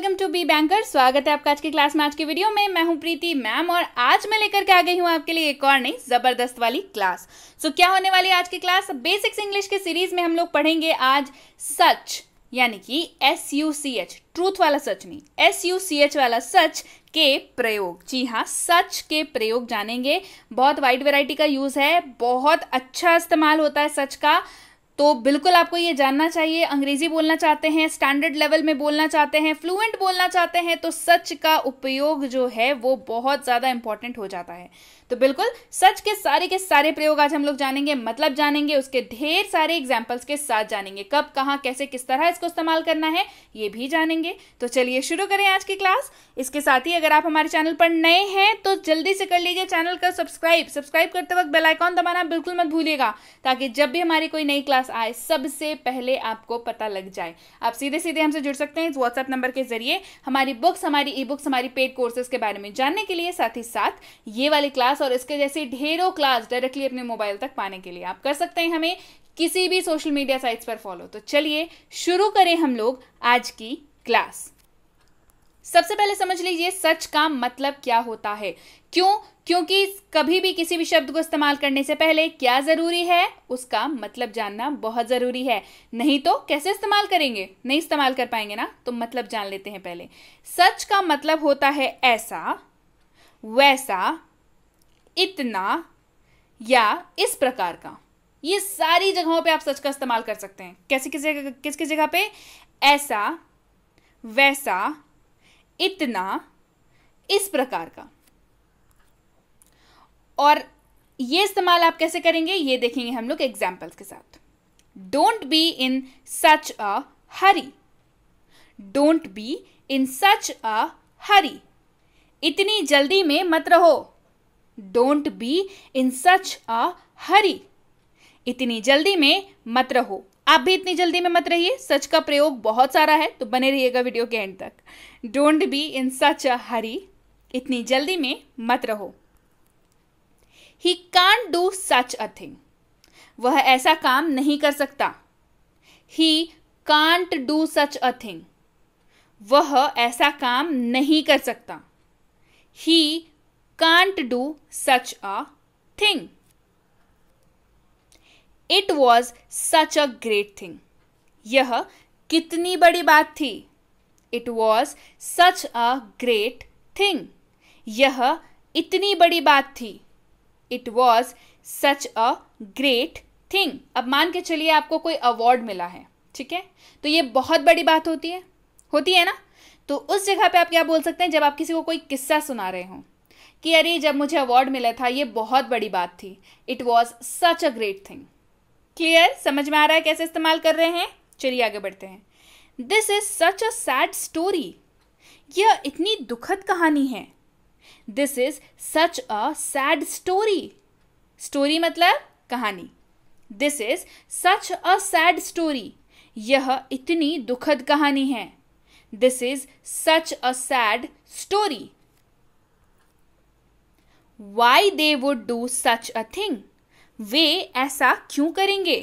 Welcome to be banker स्वागत है आपका आज की क्लास में आज की वीडियो में मैं हूं प्रीति मैम और आज मैं लेकर के आ गई हूं आपके लिए एक और नई जबरदस्त वाली क्लास सो so, क्या होने वाली आज की क्लास बेसिक्स इंग्लिश के सीरीज में हम लोग पढ़ेंगे आज सच यानी कि S U C H truth वाला सच नहीं एस यू सी एच वाला सच के प्रयोग जी हाँ सच के प्रयोग जानेंगे बहुत वाइड वेराइटी का यूज़ है बहुत अच्छा इस्तेमाल होता है सच का तो बिल्कुल आपको ये जानना चाहिए अंग्रेजी बोलना चाहते हैं स्टैंडर्ड लेवल में बोलना चाहते हैं फ्लुएंट बोलना चाहते हैं तो सच का उपयोग जो है वो बहुत ज़्यादा इंपॉर्टेंट हो जाता है तो बिल्कुल सच के सारे के सारे प्रयोग आज हम लोग जानेंगे मतलब जानेंगे उसके ढेर सारे एग्जाम्पल्स के साथ जानेंगे कब कहाँ कैसे किस तरह इसको इस्तेमाल करना है ये भी जानेंगे तो चलिए शुरू करें आज की क्लास इसके साथ ही अगर आप हमारे चैनल पर नए हैं तो जल्दी से कर लीजिए चैनल का सब्सक्राइब सब्सक्राइब करते वक्त बेलाइकॉन दबाना बिल्कुल मत भूलिएगा ताकि जब भी हमारी कोई नई क्लास आए सबसे पहले आपको पता लग जाए आप सीधे सीधे हमसे जुड़ सकते हैं इस व्हाट्सएप नंबर के जरिए हमारी बुक्स हमारी ई बुक्स हमारी पेड कोर्सेज के बारे में जानने के लिए साथ ही साथ ये वाली क्लास और इसके जैसे ढेरों क्लास डायरेक्टली अपने मोबाइल तक पाने के लिए आप कर सकते हैं हमें किसी भी सोशल मीडिया साइट्स पर फॉलो तो चलिए शुरू करें हम लोग आज की क्लास सबसे पहले समझ लीजिए सच का मतलब क्या होता है क्यों क्योंकि कभी भी किसी भी शब्द को इस्तेमाल करने से पहले क्या ज़रूरी है उसका मतलब जानना बहुत ज़रूरी है नहीं तो कैसे इस्तेमाल करेंगे नहीं इस्तेमाल कर पाएंगे ना तो मतलब जान लेते हैं पहले सच का मतलब होता है ऐसा वैसा इतना या इस प्रकार का ये सारी जगहों पे आप सच का इस्तेमाल कर सकते हैं कैसे किस जगह किस किस जगह पे ऐसा वैसा इतना इस प्रकार का और ये इस्तेमाल आप कैसे करेंगे ये देखेंगे हम लोग एग्जाम्पल्स के साथ don't be in such a hurry don't be in such a hurry इतनी जल्दी में मत रहो don't be in such a hurry इतनी जल्दी में मत रहो आप भी इतनी जल्दी में मत रहिए सच का प्रयोग बहुत सारा है तो बने रहिएगा वीडियो के एंड तक don't be in such a hurry इतनी जल्दी में मत रहो ही कान डू सच अ थिंग वह ऐसा काम नहीं कर सकता he can't do such a thing वह ऐसा काम नहीं कर सकता he can't do such a thing it was such a great thing यह कितनी बड़ी बात थी it was such a great thing यह इतनी बड़ी बात थी it was such a great thing अब मान के चलिए आपको कोई अवार्ड मिला है ठीक है तो ये बहुत बड़ी बात होती है होती है ना तो उस जगह पे आप क्या बोल सकते हैं जब आप किसी को कोई किस्सा सुना रहे हो कि अरे जब मुझे अवार्ड मिला था ये बहुत बड़ी बात थी it was such a great thing clear समझ में आ रहा है कैसे इस्तेमाल कर रहे हैं चलिए आगे बढ़ते हैं this is such a sad story यह इतनी दुखद कहानी है this is such a sad story story मतलब कहानी this is such a sad story यह इतनी दुखद कहानी है this is such a sad story why they would do such a thing वे ऐसा क्यों करेंगे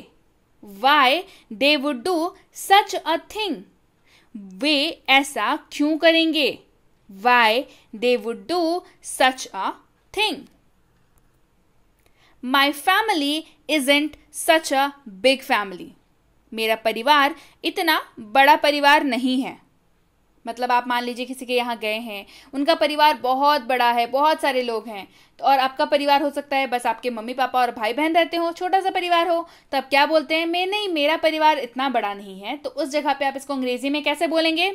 why they would do such a thing वे ऐसा क्यों करेंगे why they would do such a thing my family isn't such a big family मेरा परिवार इतना बड़ा परिवार नहीं है मतलब आप मान लीजिए किसी के यहाँ गए हैं उनका परिवार बहुत बड़ा है बहुत सारे लोग हैं तो और आपका परिवार हो सकता है बस आपके मम्मी पापा और भाई बहन रहते हो छोटा सा परिवार हो तब क्या बोलते हैं मैं नहीं मेरा परिवार इतना बड़ा नहीं है तो उस जगह पे आप इसको अंग्रेजी में कैसे बोलेंगे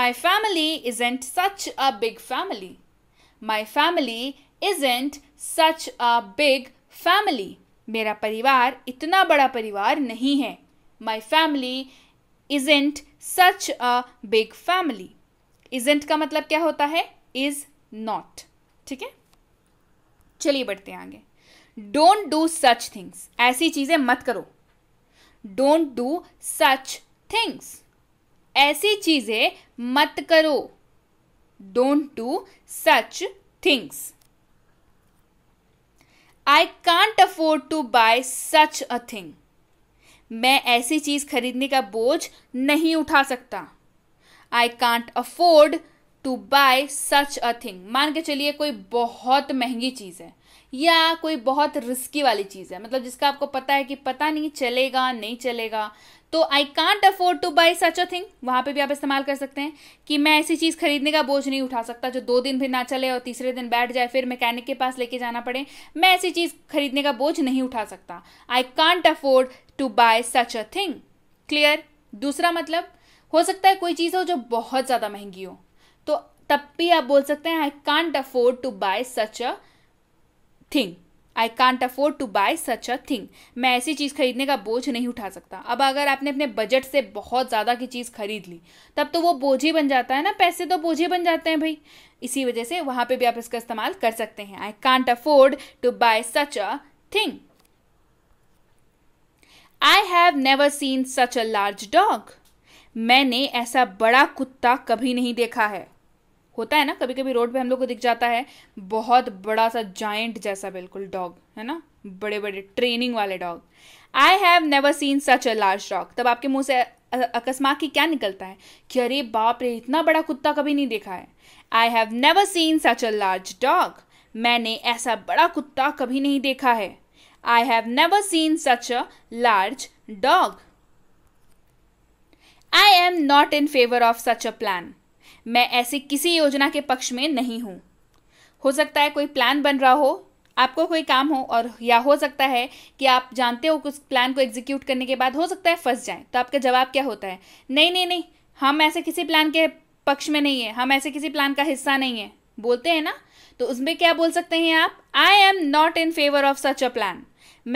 my family isn't such a big family my family isn't such a big family मेरा परिवार इतना बड़ा परिवार नहीं है my family isn't such a big family isn't का मतलब क्या होता है इज नॉट ठीक है चलिए बढ़ते हैं आगे डोंट डू सच थिंग्स ऐसी चीजें मत करो डोंट डू सच थिंग्स ऐसी चीजें मत करो don't do such things I can't afford to buy such a thing मैं ऐसी चीज़ खरीदने का बोझ नहीं उठा सकता I can't afford to buy such a thing मान के चलिए कोई बहुत महंगी चीज़ है या कोई बहुत रिस्की वाली चीज़ है मतलब जिसका आपको पता है कि पता नहीं चलेगा नहीं चलेगा तो I can't afford to buy such a thing वहां पे भी आप इस्तेमाल कर सकते हैं कि मैं ऐसी चीज़ खरीदने का बोझ नहीं उठा सकता जो दो दिन भी ना चले और तीसरे दिन बैठ जाए फिर मैकेनिक के पास लेके जाना पड़े मैं ऐसी चीज़ खरीदने का बोझ नहीं उठा सकता I can't afford to buy such a thing clear दूसरा मतलब हो सकता है कोई चीज़ हो जो बहुत ज़्यादा महंगी हो तो तब भी आप बोल सकते हैं I can't afford to buy such a thing I can't afford to buy such a thing मैं ऐसी चीज़ खरीदने का बोझ नहीं उठा सकता अब अगर आपने अपने बजट से बहुत ज़्यादा की चीज़ खरीद ली तब तो वो बोझ ही बन जाता है ना पैसे तो बोझ ही बन जाते हैं भाई इसी वजह से वहाँ पे भी आप इसका इस्तेमाल कर सकते हैं I can't afford to buy such a thing I have never seen such a large dog मैंने ऐसा बड़ा कुत्ता कभी नहीं देखा है होता है ना कभी कभी रोड पे हम लोग को दिख जाता है बहुत बड़ा सा जाइंट जैसा बिल्कुल डॉग है ना बड़े बड़े ट्रेनिंग वाले dog I have never seen such a large dog तब आपके मुंह से अकस्मात की क्या निकलता है कि अरे बाप रे इतना बड़ा कुत्ता कभी नहीं देखा है I have never seen such a large dog मैंने ऐसा बड़ा कुत्ता कभी नहीं देखा है I have never seen such a large dog I am not in favour of such a plan मैं ऐसी किसी योजना के पक्ष में नहीं हूँ हो सकता है कोई प्लान बन रहा हो आपको कोई काम हो और या हो सकता है कि आप जानते हो कि उस प्लान को एग्जीक्यूट करने के बाद हो सकता है फंस जाए तो आपका जवाब क्या होता है नहीं नहीं नहीं हम ऐसे किसी प्लान के पक्ष में नहीं है हम ऐसे किसी प्लान का हिस्सा नहीं है बोलते हैं ना तो उसमें क्या बोल सकते हैं आप I am not in favour of such a plan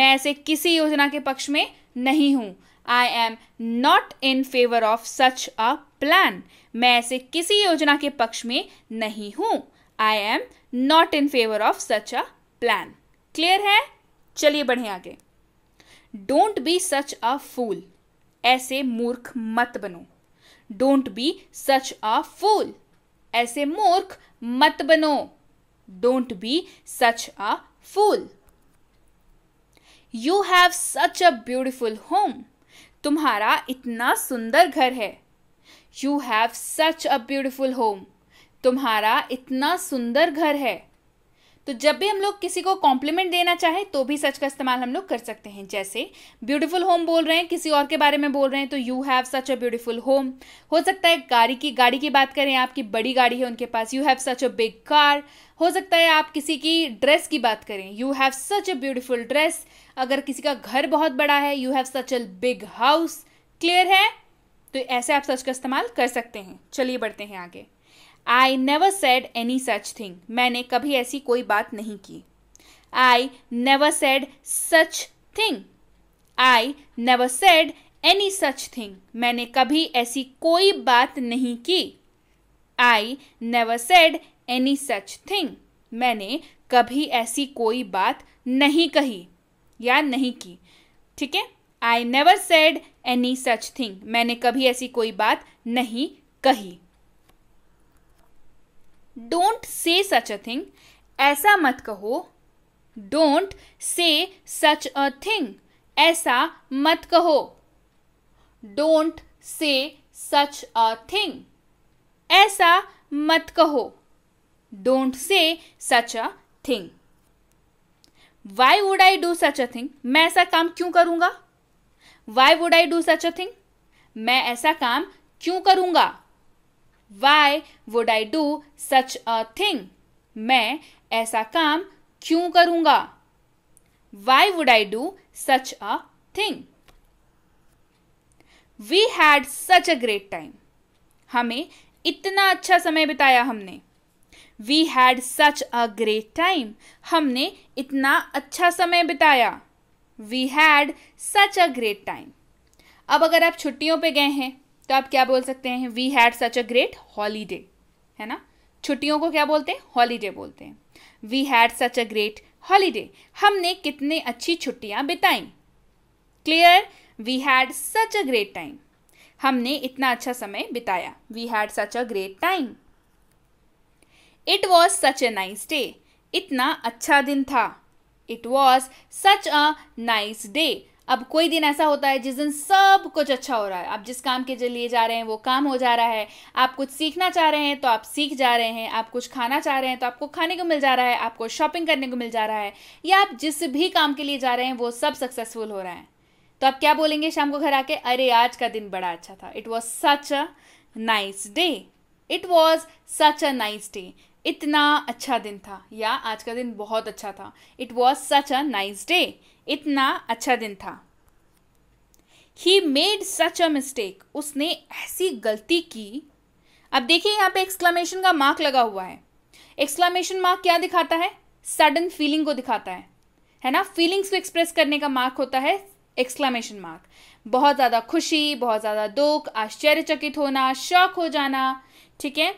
मैं ऐसे किसी योजना के पक्ष में नहीं हूं I am not in favour of such a plan मैं ऐसे किसी योजना के पक्ष में नहीं हूं I am not in favour of such a plan clear है चलिए बढ़े आगे डोंट बी सच अ फूल ऐसे मूर्ख मत बनो डोंट बी सच अ फूल ऐसे मूर्ख मत बनो don't be such a fool you have such a beautiful home तुम्हारा इतना सुंदर घर है you have such a beautiful home तुम्हारा इतना सुंदर घर है तो जब भी हम लोग किसी को कॉम्प्लीमेंट देना चाहे तो भी सच का इस्तेमाल हम लोग कर सकते हैं जैसे ब्यूटीफुल होम बोल रहे हैं किसी और के बारे में बोल रहे हैं तो you have such a beautiful home हो सकता है गाड़ी की गाड़ी की बात करें आपकी बड़ी गाड़ी है उनके पास you have such a big car हो सकता है आप किसी की ड्रेस की बात करें you have such a beautiful dress अगर किसी का घर बहुत बड़ा है you have such a big house clear है तो ऐसे आप सच का इस्तेमाल कर सकते हैं चलिए बढ़ते हैं आगे I never said any such thing मैंने कभी ऐसी कोई बात नहीं की I never said such thing I never said any such thing मैंने कभी ऐसी कोई बात नहीं की I never said any such thing मैंने कभी ऐसी कोई बात नहीं कही या नहीं की ठीक है I never said any such thing मैंने कभी ऐसी कोई बात नहीं कही don't say such a thing ऐसा मत कहो don't say such a thing ऐसा मत कहो don't say such a thing ऐसा मत कहो don't say such a thing why would I do such a thing मैं ऐसा काम क्यों करूंगा why would I do such a thing मैं ऐसा काम क्यों करूंगा why would I do such a thing मैं ऐसा काम क्यों करूंगा why would I do such a thing we had such a great time हमें इतना अच्छा समय बिताया हमने we had such a great time हमने इतना अच्छा समय बिताया we had such a great time अब अगर आप छुट्टियों पे गए हैं तो आप क्या बोल सकते हैं we had such a great holiday है ना छुट्टियों को क्या बोलते हैं हॉलीडे बोलते हैं we had such a great holiday हमने कितने अच्छी छुट्टियां बिताई clear we had such a great time हमने इतना अच्छा समय बिताया we had such a great time it was such a nice day इतना अच्छा दिन था it was such a nice day अब कोई दिन ऐसा होता है जिस दिन सब कुछ अच्छा हो रहा है आप जिस काम के लिए जा रहे हैं वो काम हो जा रहा है आप कुछ सीखना चाह रहे हैं तो आप सीख जा रहे हैं आप कुछ खाना चाह रहे हैं तो आपको खाने को मिल जा रहा है आपको शॉपिंग करने को मिल जा रहा है या आप जिस भी काम के लिए जा रहे हैं वो सब सक्सेसफुल हो रहा है तो आप क्या बोलेंगे शाम को घर आके अरे आज का दिन बड़ा अच्छा था it was such a nice day it was such a nice day इतना अच्छा दिन था या आज का दिन बहुत अच्छा था it was such a nice day इतना अच्छा दिन था he made such a mistake उसने ऐसी गलती की अब देखिए यहाँ पे एक्सक्लामेशन का मार्क लगा हुआ है एक्सक्लामेशन मार्क क्या दिखाता है सडन फीलिंग को दिखाता है है ना फीलिंग्स को एक्सप्रेस करने का मार्क होता है एक्सक्लामेशन मार्क बहुत ज़्यादा खुशी बहुत ज़्यादा दुख आश्चर्यचकित होना शौक हो जाना ठीक है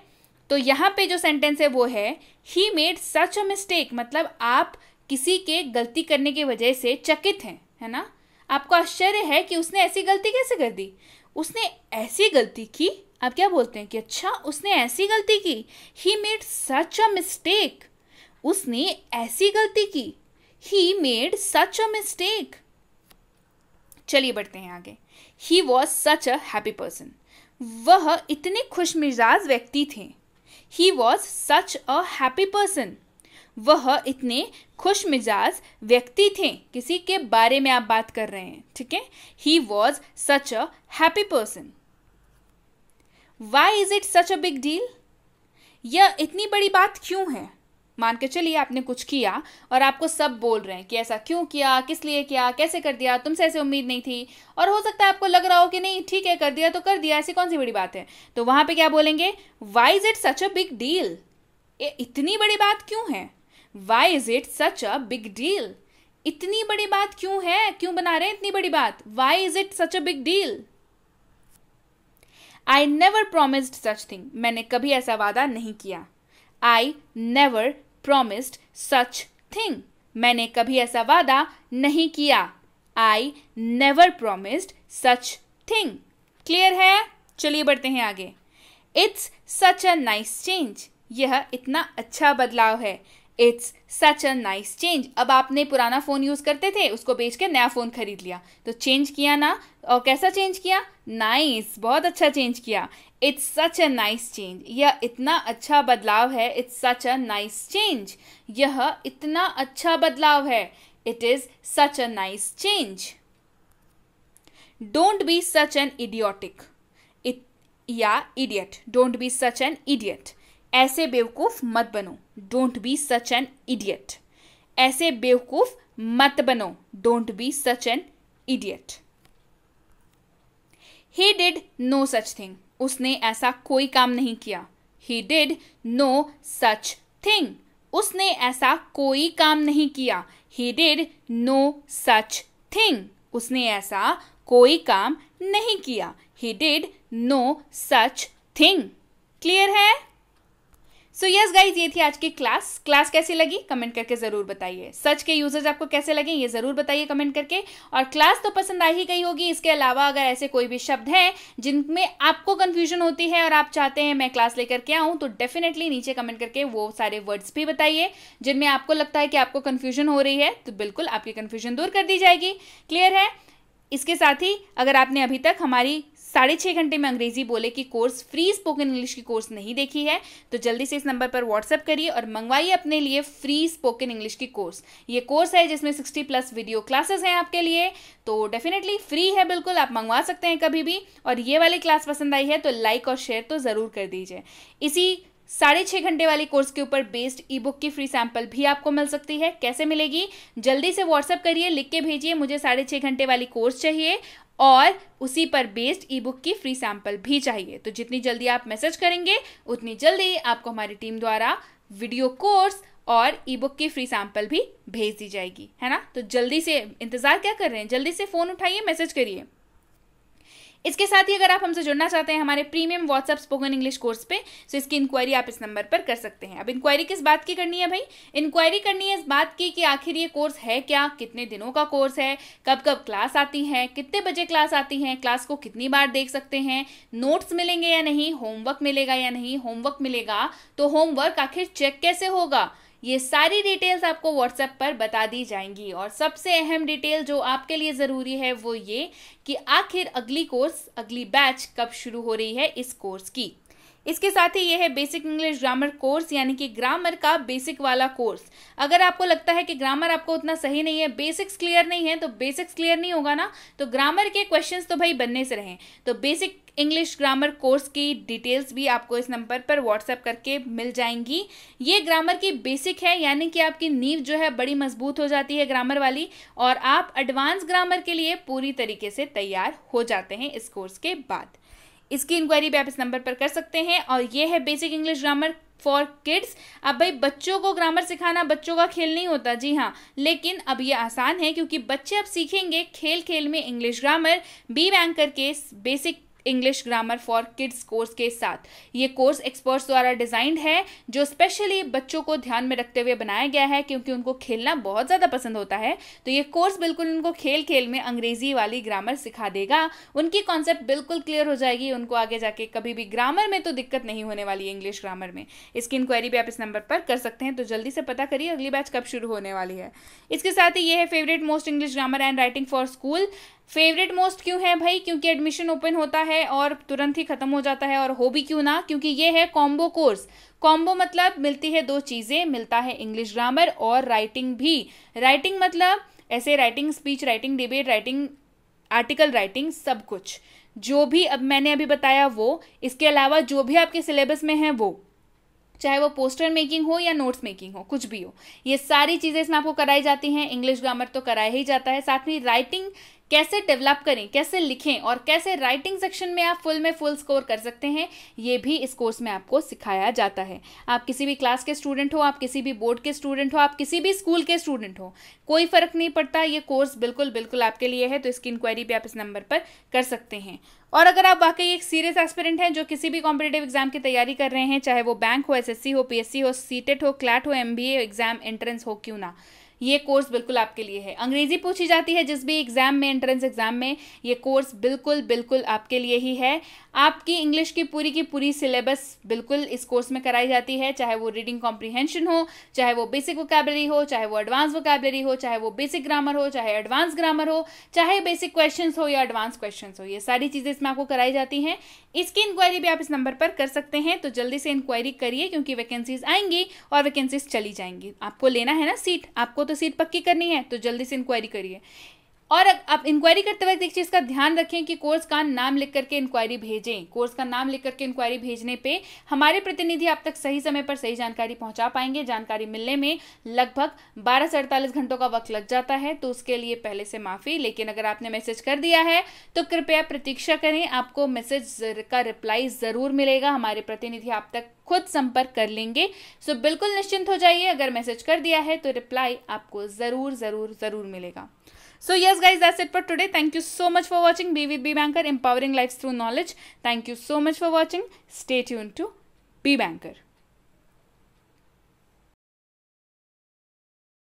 तो यहाँ पे जो सेंटेंस है वो है he made such a mistake मतलब आप किसी के गलती करने की वजह से चकित हैं है ना आपको आश्चर्य है कि उसने ऐसी गलती कैसे कर दी उसने ऐसी गलती की आप क्या बोलते हैं कि अच्छा उसने ऐसी गलती की he made such a mistake उसने ऐसी गलती की he made such a mistake चलिए बढ़ते हैं आगे he was such a happy person वह इतने खुश मिजाज व्यक्ति थे he was such a happy person वह इतने खुश मिजाज व्यक्ति थे किसी के बारे में आप बात कर रहे हैं ठीक है he was such a happy person why is it such a big deal यह इतनी बड़ी बात क्यों है मान के चलिए आपने कुछ किया और आपको सब बोल रहे हैं कि ऐसा क्यों किया किस लिए किया कैसे कर दिया तुमसे ऐसे उम्मीद नहीं थी और हो सकता है आपको लग रहा हो कि नहीं ठीक है कर दिया तो कर दिया ऐसी कौन सी बड़ी बात है तो वहां पे क्या बोलेंगे why is it such a big deal इतनी बड़ी बात क्यों है why is it such a big deal इतनी बड़ी बात क्यों है क्यों बना रहे हैं इतनी बड़ी बात why is it such a big deal I never promised such thing मैंने कभी ऐसा वादा नहीं किया I never promised such thing. मैंने कभी ऐसा वादा नहीं किया I never promised such thing clear है चलिए बढ़ते हैं आगे it's such a nice change यह इतना अच्छा बदलाव है it's such a nice change अब आपने पुराना फ़ोन यूज़ करते थे उसको बेच के नया फ़ोन खरीद लिया तो चेंज किया ना और कैसा चेंज किया नाइस nice, बहुत अच्छा चेंज किया it's such a nice change यह इतना अच्छा बदलाव है it's such a nice change यह इतना अच्छा बदलाव है it is such a nice change don't be such an idiotic या idiot don't be such an idiot ऐसे बेवकूफ मत बनो don't be such an idiot ऐसे बेवकूफ मत बनो don't be such an idiot he did no such thing उसने ऐसा कोई काम नहीं किया he did no such thing उसने ऐसा कोई काम नहीं किया he did no such thing उसने ऐसा कोई काम नहीं किया he did no such thing clear है सो यस गाइज ये थी आज की क्लास क्लास कैसी लगी कमेंट करके ज़रूर बताइए सच के यूजर्स आपको कैसे लगे ये ज़रूर बताइए कमेंट करके और क्लास तो पसंद आ ही गई होगी इसके अलावा अगर ऐसे कोई भी शब्द हैं जिनमें आपको कन्फ्यूजन होती है और आप चाहते हैं मैं क्लास लेकर के आऊँ तो डेफिनेटली नीचे कमेंट करके वो सारे वर्ड्स भी बताइए जिनमें आपको लगता है कि आपको कन्फ्यूजन हो रही है तो बिल्कुल आपकी कन्फ्यूजन दूर कर दी जाएगी क्लियर है इसके साथ ही अगर आपने अभी तक हमारी साढ़े छः घंटे में अंग्रेजी बोले की कोर्स फ्री स्पोकन इंग्लिश की कोर्स नहीं देखी है तो जल्दी से इस नंबर पर व्हाट्सअप करिए और मंगवाइए अपने लिए फ्री स्पोकन इंग्लिश की कोर्स ये कोर्स है जिसमें सिक्सटी प्लस वीडियो क्लासेस हैं आपके लिए तो डेफिनेटली फ्री है बिल्कुल आप मंगवा सकते हैं कभी भी और ये वाली क्लास पसंद आई है तो लाइक और शेयर तो ज़रूर कर दीजिए इसी साढ़े छः घंटे वाले कोर्स के ऊपर बेस्ड ई बुक की फ्री सैंपल भी आपको मिल सकती है कैसे मिलेगी जल्दी से व्हाट्सअप करिए लिख के भेजिए मुझे साढ़े छः घंटे वाली कोर्स चाहिए और उसी पर बेस्ड ई बुक की फ्री सैंपल भी चाहिए तो जितनी जल्दी आप मैसेज करेंगे उतनी जल्दी आपको हमारी टीम द्वारा वीडियो कोर्स और ई बुक की फ्री सैंपल भी भेज दी जाएगी है ना तो जल्दी से इंतज़ार क्या कर रहे हैं जल्दी से फ़ोन उठाइए मैसेज करिए इसके साथ ही अगर आप हमसे जुड़ना चाहते हैं हमारे premium WhatsApp spoken English course पे तो इसकी इंक्वायरी आप इस नंबर पर कर सकते हैं अब इंक्वायरी किस बात की करनी है भाई इंक्वायरी करनी है इस बात की कि आखिर ये कोर्स है क्या कितने दिनों का कोर्स है कब कब क्लास आती है कितने बजे क्लास आती है क्लास को कितनी बार देख सकते हैं नोट्स मिलेंगे या नहीं होमवर्क मिलेगा या नहीं होमवर्क मिलेगा तो होमवर्क आखिर चेक कैसे होगा ये सारी डिटेल्स आपको व्हाट्सएप पर बता दी जाएंगी और सबसे अहम डिटेल जो आपके लिए ज़रूरी है वो ये कि आखिर अगली कोर्स अगली बैच कब शुरू हो रही है इस कोर्स की इसके साथ ही यह है बेसिक इंग्लिश ग्रामर कोर्स यानी कि ग्रामर का बेसिक वाला कोर्स अगर आपको लगता है कि ग्रामर आपको उतना सही नहीं है बेसिक्स क्लियर नहीं है तो बेसिक्स क्लियर नहीं होगा ना तो ग्रामर के क्वेश्चंस तो भाई बनने से रहें तो बेसिक इंग्लिश ग्रामर कोर्स की डिटेल्स भी आपको इस नंबर पर व्हाट्सएप करके मिल जाएंगी ये ग्रामर की बेसिक है यानी कि आपकी नींव जो है बड़ी मजबूत हो जाती है ग्रामर वाली और आप एडवांस ग्रामर के लिए पूरी तरीके से तैयार हो जाते हैं इस कोर्स के बाद इसकी इंक्वायरी भी आप इस नंबर पर कर सकते हैं और ये है basic English grammar for kids अब भाई बच्चों को ग्रामर सिखाना बच्चों का खेल नहीं होता जी हाँ लेकिन अब ये आसान है क्योंकि बच्चे अब सीखेंगे खेल खेल में इंग्लिश ग्रामर बी बैंक करके basic English grammar for kids course के साथ ये कोर्स एक्सपर्ट्स द्वारा डिजाइंड है जो स्पेशली बच्चों को ध्यान में रखते हुए बनाया गया है क्योंकि उनको खेलना बहुत ज़्यादा पसंद होता है तो ये कोर्स बिल्कुल उनको खेल खेल में अंग्रेजी वाली ग्रामर सिखा देगा उनकी कॉन्सेप्ट बिल्कुल क्लियर हो जाएगी उनको आगे जाके कभी भी ग्रामर में तो दिक्कत नहीं होने वाली इंग्लिश ग्रामर में इसकी इंक्वायरी भी आप इस नंबर पर कर सकते हैं तो जल्दी से पता करिए अगली बैच कब शुरू होने वाली है इसके साथ ही ये है favourite most English grammar and writing for school favourite most क्यों है भाई क्योंकि एडमिशन ओपन होता है है और तुरंत ही ख़त्म हो जाता है और हो भी क्यों ना क्योंकि ये है कॉम्बो कोर्स कॉम्बो मतलब मिलती है दो चीज़ें मिलता है इंग्लिश ग्रामर और राइटिंग भी राइटिंग मतलब ऐसे writing speech writing debate writing article writing सब कुछ जो भी अब मैंने अभी बताया वो इसके अलावा जो भी आपके सिलेबस में है वो चाहे वो पोस्टर मेकिंग हो या नोट्स मेकिंग हो कुछ भी हो ये सारी चीज़ें इसमें आपको कराई जाती हैं इंग्लिश ग्रामर तो कराया ही जाता है साथ में राइटिंग कैसे डेवलप करें कैसे लिखें और कैसे राइटिंग सेक्शन में आप फुल में फुल स्कोर कर सकते हैं ये भी इस कोर्स में आपको सिखाया जाता है आप किसी भी क्लास के स्टूडेंट हो आप किसी भी बोर्ड के स्टूडेंट हो आप किसी भी स्कूल के स्टूडेंट हो कोई फ़र्क नहीं पड़ता ये कोर्स बिल्कुल बिल्कुल आपके लिए है तो इसकी इंक्वायरी भी आप इस नंबर पर कर सकते हैं और अगर आप वाकई एक सीरियस एस्पिरेंट हैं जो किसी भी कॉम्पिटेटिव एग्जाम की तैयारी कर रहे हैं चाहे वो बैंक हो एसएससी हो पीएससी हो सीटेट हो क्लैट हो एमबीए एग्जाम एंट्रेंस हो क्यों ना ये कोर्स बिल्कुल आपके लिए है अंग्रेजी पूछी जाती है जिस भी एग्ज़ाम में एंट्रेंस एग्ज़ाम में ये कोर्स बिल्कुल बिल्कुल आपके लिए ही है आपकी इंग्लिश की पूरी की पूरी सिलेबस बिल्कुल इस कोर्स में कराई जाती है चाहे वो रीडिंग कॉम्प्रीहेंशन हो चाहे वो बेसिक वोकेबलरी हो चाहे वो एडवांस वोकेबलरी हो चाहे वो बेसिक ग्रामर हो चाहे एडवांस ग्रामर हो चाहे बेसिक क्वेश्चन हो या एडवांस क्वेश्चन हो ये सारी चीज़ें इसमें आपको कराई जाती हैं इसकी इंक्वायरी भी आप इस नंबर पर कर सकते हैं तो जल्दी से इंक्वायरी करिए क्योंकि वैकेंसीज आएंगी और वैकेंसीज चली जाएंगी आपको लेना है ना सीट आपको तो सीट पक्की करनी है तो जल्दी से इंक्वायरी करिए और आप इंक्वायरी करते वक्त एक चीज़ का ध्यान रखें कि कोर्स का नाम लिख करके इंक्वायरी भेजें कोर्स का नाम लिख करके इंक्वायरी भेजने पे हमारे प्रतिनिधि आप तक सही समय पर सही जानकारी पहुंचा पाएंगे जानकारी मिलने में लगभग 12 से अड़तालीस घंटों का वक्त लग जाता है तो उसके लिए पहले से माफ़ी लेकिन अगर आपने मैसेज कर दिया है तो कृपया प्रतीक्षा करें आपको मैसेज का रिप्लाई ज़रूर मिलेगा हमारे प्रतिनिधि आप तक खुद संपर्क कर लेंगे सो बिल्कुल निश्चिंत हो जाइए अगर मैसेज कर दिया है तो रिप्लाई आपको ज़रूर ज़रूर ज़रूर मिलेगा So yes guys, that's it for today. Thank you so much for watching. Be with Be Banker, empowering lives through knowledge. Thank you so much for watching. Stay tuned to Be Banker.